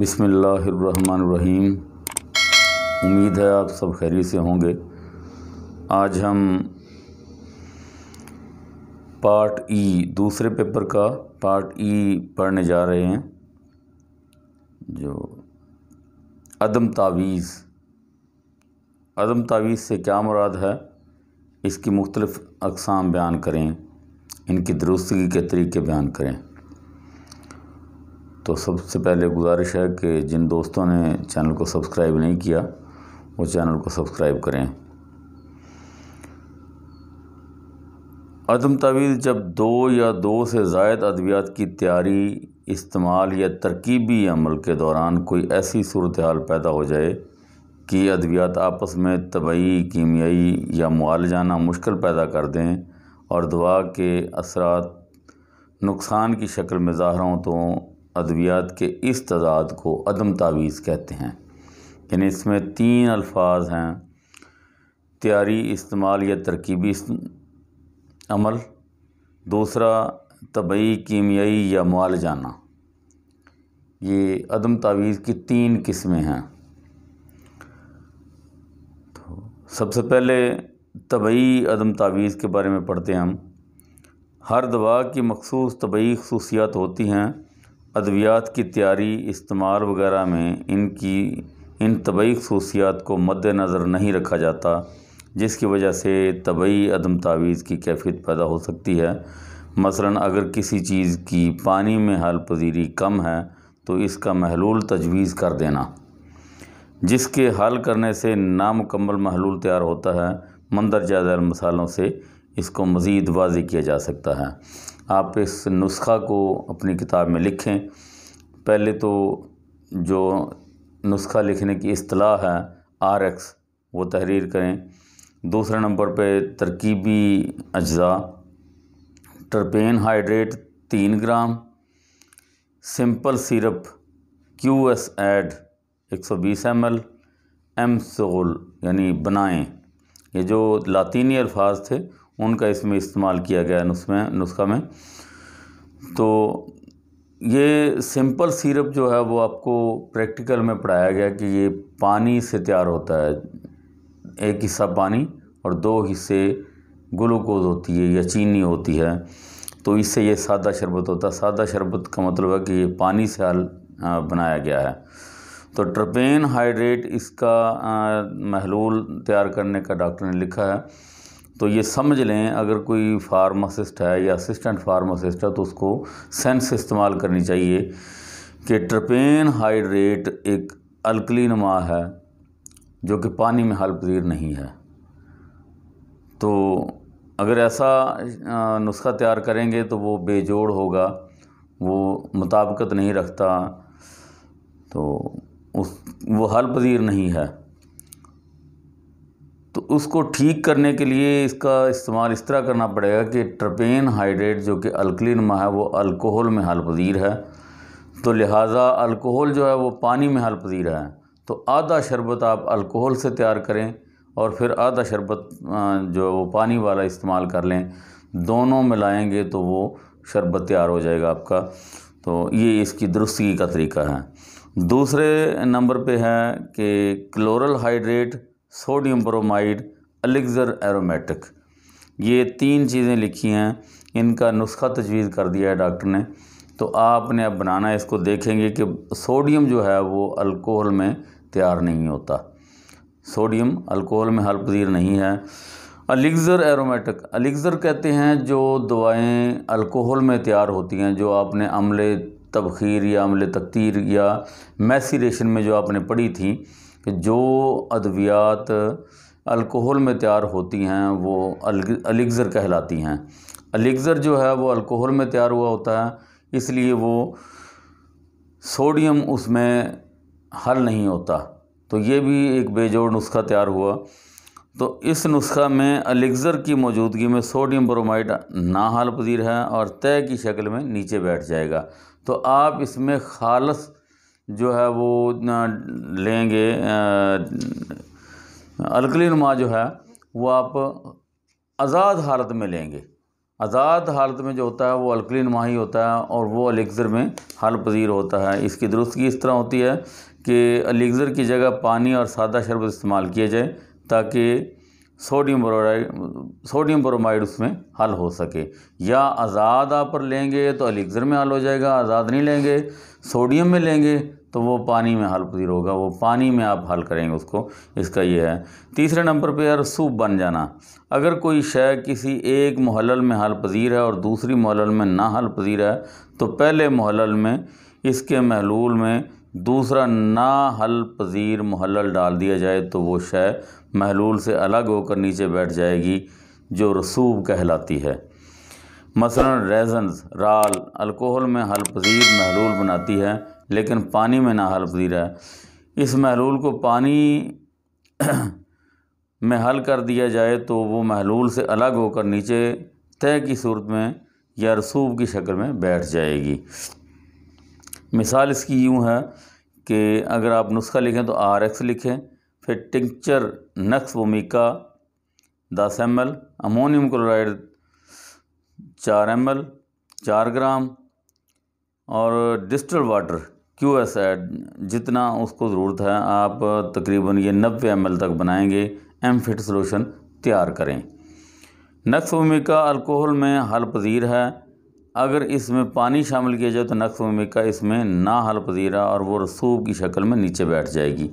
बिसमीम उम्मीद है आप सब खैरी से होंगे आज हम पार्ट ई दूसरे पेपर का पार्ट ई पढ़ने जा रहे हैं जो अदम तावीज़ अदम तावीज़ से क्या मुराद है इसकी मुख्तलिफ़ अकसाम बयान करें इनकी दुरुस्तगी के तरीके बयान करें तो सबसे पहले गुजारिश है कि जिन दोस्तों ने चैनल को सब्सक्राइब नहीं किया वो चैनल को सब्सक्राइब करें अदम तवील जब दो या दो से जायद अद्वियात की तैयारी इस्तेमाल या तरकीबी अमल के दौरान कोई ऐसी सूरत हाल पैदा हो जाए कि अद्वियात आपस में तबई कीमियाई या मुआलजाना मुश्किल पैदा कर दें और दवा के असरा नुकसान की शक्ल में ज़ाहर हों तो अद्वियात के इस तजाद को अदम तावीज़ कहते हैं यानी इसमें तीन अल्फाज हैं तैयारी इस्तेमाल या तरकीबी अमल दूसरा तबई कीमियाई या माल जाना ये अदम तावीज़ की तीन किस्में हैं तो सबसे पहले तबई अदम तावीज़ के बारे में पढ़ते हैं हम हर दवा की मखसूस तबई खसूसियात होती हैं अद्वियात की तैयारी इस्तेमाल वगैरह में इनकी इन तबई खसूसियात को मद्दनज़र नज़र नहीं रखा जाता जिसकी वजह से तबई अदम तावीज़ की कैफियत पैदा हो सकती है मसलन अगर किसी चीज़ की पानी में हल पजीरी कम है तो इसका महलूल तजवीज़ कर देना जिसके हल करने से नामकम्मल महलूल तैयार होता है मंदरजा मसालों से इसको मज़ीद वाजी किया जा सकता है आप इस नुस्ख़ा को अपनी किताब में लिखें पहले तो जो नुस्ख़ा लिखने की असलाह है आर एक्स वो तहरीर करें दूसरे नंबर पे तरकीबी अज्जा टर्पेन हाइड्रेट तीन gram simple syrup Q S ad एक सौ बीस एम एल एम सोल यानी बनाएँ ये जो लातीनी अल्फाज थे उनका इसमें इस्तेमाल किया गया नुस्खे नुस्खा में तो ये सिंपल सिरप जो है वो आपको प्रैक्टिकल में पढ़ाया गया कि ये पानी से तैयार होता है एक हिस्सा पानी और दो हिस्से ग्लूकोज होती है या चीनी होती है तो इससे ये सादा शरबत होता है सादा शरबत का मतलब है कि ये पानी से हल बनाया गया है तो ट्रपेन हाइड्रेट इसका महलूल तैयार करने का डॉक्टर ने लिखा है तो ये समझ लें अगर कोई फार्मासिस्ट है या असिस्टेंट फार्मासिस्ट है तो उसको सेंस इस्तेमाल करनी चाहिए कि ट्रपेन हाइड्रेट एक अल्कली नुमा है जो कि पानी में हल पजीर नहीं है तो अगर ऐसा नुस्खा तैयार करेंगे तो वो बेजोड़ होगा वो मुताबकत नहीं रखता तो उस वो हल पजीर नहीं है तो उसको ठीक करने के लिए इसका इस्तेमाल इस तरह करना पड़ेगा कि ट्रपेन हाइड्रेट जो कि अल्कली नुमा है वो अल्कोहल में हल पजीर है तो लिहाजा अल्कोहल जो है वो पानी में हल पजीर है तो आधा शरबत आप अल्कोहल से तैयार करें और फिर आधा शरबत जो है वो पानी वाला इस्तेमाल कर लें दोनों मिलाएंगे तो वो शरबत तैयार हो जाएगा आपका तो ये इसकी दुरुस्ती का तरीका है दूसरे नंबर पे है कि chloral hydrate sodium bromide elixir aromatic ये तीन चीज़ें लिखी हैं इनका नुस्खा तजवीज़ कर दिया है डॉक्टर ने तो आपने अब बनाना इसको देखेंगे कि सोडियम जो है वो अल्कोहल में तैयार नहीं होता सोडियम अल्कोहल में हल पजीर नहीं है अलेक्ज़र एरोमेटिक अलेक्ज़र कहते हैं जो दवाएं अल्कोहल में तैयार होती हैं जो आपने अमले तबखीर या अमले तकतीर या मैसीरेशन में जो आपने पढ़ी थी कि जो अद्वियात अल्कोहल में तैयार होती हैं वो अलिगज़र कहलाती हैं अलिगज़र जो है वो अल्कोहल में तैयार हुआ होता है इसलिए वो सोडियम उसमें हल नहीं होता तो ये भी एक बेजोड़ नुस्खा तैयार हुआ तो इस नुस्खा में अलिगज़र की मौजूदगी में सोडियम ब्रोमाइड ना हाल पजीर है और तय की शक्ल में नीचे बैठ जाएगा तो आप इसमें खालस जो है वो लेंगे अलकली नुमा जो है वो आप आज़ाद हालत में लेंगे आज़ाद हालत में जो होता है वो अलकली नुमा ही होता है और वो अलेक्ज़र में हल पजीर होता है इसकी दुरुस्तगी इस तरह होती है कि अलेक्ज़र की जगह पानी और सादा शरबत इस्तेमाल किया जाए ताकि सोडियम बोराइड सोडियम ब्रोमाइड उसमें हल हो सके या आज़ाद आप पर लेंगे तो अलीगजर में हल हो जाएगा आज़ाद नहीं लेंगे सोडियम में लेंगे तो वो पानी में हल पजीर होगा वो पानी में आप हल करेंगे उसको इसका ये है तीसरे नंबर पे यार सूप बन जाना अगर कोई शय किसी एक मोहल्ल में हल पजीर है और दूसरी मोहल्ल में ना हल पजीर है तो पहले मोहल्ल में इसके महलूल में दूसरा ना हल पजीर महलल डाल दिया जाए तो वो शय महलूल से अलग होकर नीचे बैठ जाएगी जो रसूब कहलाती है मसलन रेजन्स राल अल्कोहल में हल पजीर महलूल बनाती है लेकिन पानी में ना हल पजीर है इस महलूल को पानी में हल कर दिया जाए तो वो महलूल से अलग होकर नीचे तय की सूरत में या रसूब की शक्ल में बैठ जाएगी मिसाल इसकी यूँ है कि अगर आप नुस्खा लिखें तो आर एक्स लिखें फिर टिंक्चर नक्स वोमिका दस एम एल अमोनियम क्लोराइड चार एम एल चार ग्राम और distilled water Q S ad जितना उसको ज़रूरत है आप तकरीबन ये नब्बे एम एल तक बनाएंगे एम फिट सोलूशन तैयार करें नक्स वोमिका अल्कोहल में हल पजीर है अगर इसमें पानी शामिल किया जाए तो नक्स ममिका इसमें ना हल पजीरा और वो रसूब की शक्ल में नीचे बैठ जाएगी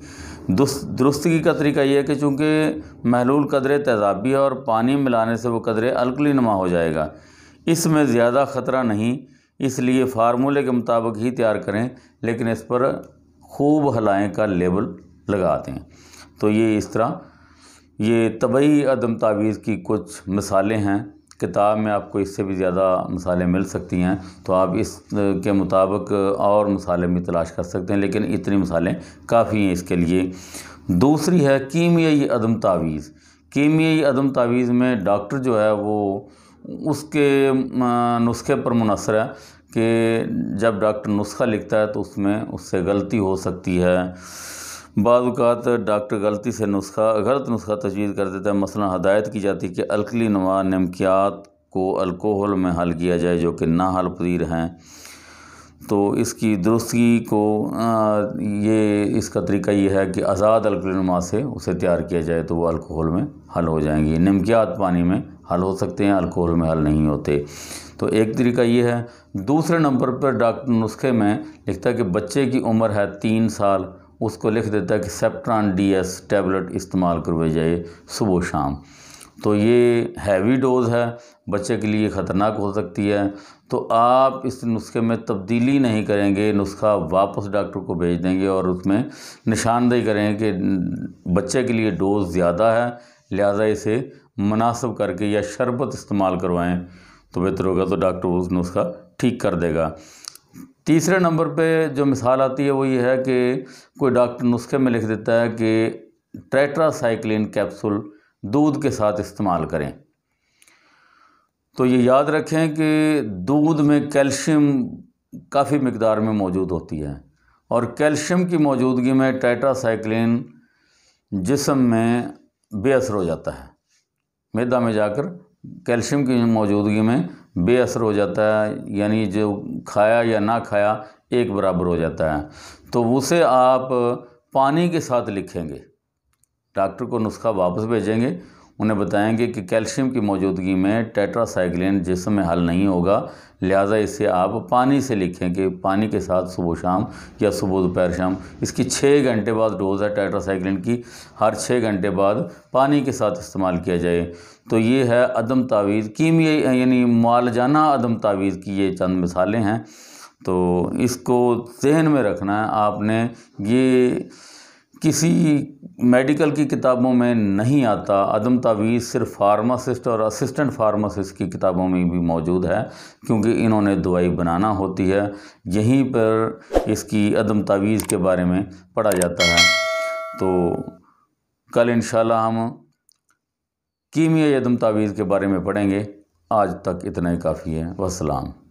दुरुस्तगी का तरीका यह है कि चूँकि महलूल कदरे तेजाबी और पानी मिलाने से वो कदरे अलकली नुमा हो जाएगा इसमें ज़्यादा ख़तरा नहीं इसलिए फार्मूले के मुताबिक ही तैयार करें लेकिन इस पर खूब हलाएँ का लेबल लगा दें तो ये इस तरह ये तबई अदम तावीज़ की कुछ मिसालें हैं किताब में आपको इससे भी ज़्यादा मसाले मिल सकती हैं तो आप इस के मुताबिक और मसाले भी तलाश कर सकते हैं लेकिन इतनी मसाले काफ़ी हैं इसके लिए दूसरी है कीमियाई अदम तावीज़ कीमियाई अदम तावीज़ में डॉक्टर जो है वो उसके नुस्खे पर मुनसर है कि जब डॉक्टर नुस्खा लिखता है तो उसमें उससे गलती हो सकती है बाज़ात डॉक्टर गलती से नुस्खा गलत नुस्खा तजवीज़ कर देता है मसला हदायत की जाती है कि अलकली नवा नमकियात को अल्कोहल में हल किया जाए जो कि ना हल पदीर हैं तो इसकी दुरुस्ती को ये इसका तरीका ये है कि आज़ाद अलकलनुमा से उसे तैयार किया जाए तो वो अल्कोहल में हल हो जाएंगी नमकियात पानी में हल हो सकते हैं अल्कोहल में हल नहीं होते तो एक तरीका ये है दूसरे नंबर पर डॉक्टर नुस्खे में लिखता है कि बच्चे की उम्र है तीन साल उसको लिख देता है कि सेप्ट्रॉन डी एस टैबलेट इस्तेमाल करवाई जाए सुबह शाम तो ये हैवी डोज़ है बच्चे के लिए ख़तरनाक हो सकती है तो आप इस नुस्खे में तब्दीली नहीं करेंगे नुस्खा वापस डॉक्टर को भेज देंगे और उसमें निशानदेही करेंगे कि बच्चे के लिए डोज़ ज़्यादा है लिहाजा इसे मुनासब करके या शरबत इस्तेमाल करवाएं तो बेहतर होगा तो डॉक्टर उस नुस्खा ठीक कर देगा तीसरे नंबर पे जो मिसाल आती है वो ये है कि कोई डॉक्टर नुस्खे में लिख देता है कि ट्रेट्रासाइक्लिन कैप्सूल दूध के साथ इस्तेमाल करें तो ये याद रखें कि दूध में कैल्शियम काफ़ी मकदार में मौजूद होती है और कैल्शियम की मौजूदगी में ट्रेट्रासाइक्लिन जिसम में बेअसर हो जाता है मैदा में जाकर कैल्शियम की मौजूदगी में बेअसर हो जाता है यानी जो खाया या ना खाया एक बराबर हो जाता है तो उसे आप पानी के साथ लिखेंगे डॉक्टर को नुस्खा वापस भेजेंगे उन्हें बताएंगे कि कैल्शियम की मौजूदगी में टेट्रासाइक्लिन जिसम में हल नहीं होगा लिहाजा इसे आप पानी से लिखें कि पानी के साथ सुबह शाम या सुबह दोपहर शाम इसकी छः घंटे बाद डोज़ है टेट्रासाइक्लिन की हर छः घंटे बाद पानी के साथ इस्तेमाल किया जाए तो ये है अदम तावीज़ कीमियाई यानी मालजाना अदम तावीज़ की ये चंद मिसालें हैं तो इसको जहन में रखना है आपने ये किसी मेडिकल की किताबों में नहीं आता अदम तावीज़ सिर्फ फार्मासिस्ट और असिस्टेंट फार्मासिस्ट की किताबों में भी मौजूद है क्योंकि इन्होंने दवाई बनाना होती है यहीं पर इसकी अदम तावीज़ के बारे में पढ़ा जाता है तो कल इन हम कीमिया अदम तावीज़ के बारे में पढ़ेंगे आज तक इतना ही काफ़ी है वसलाम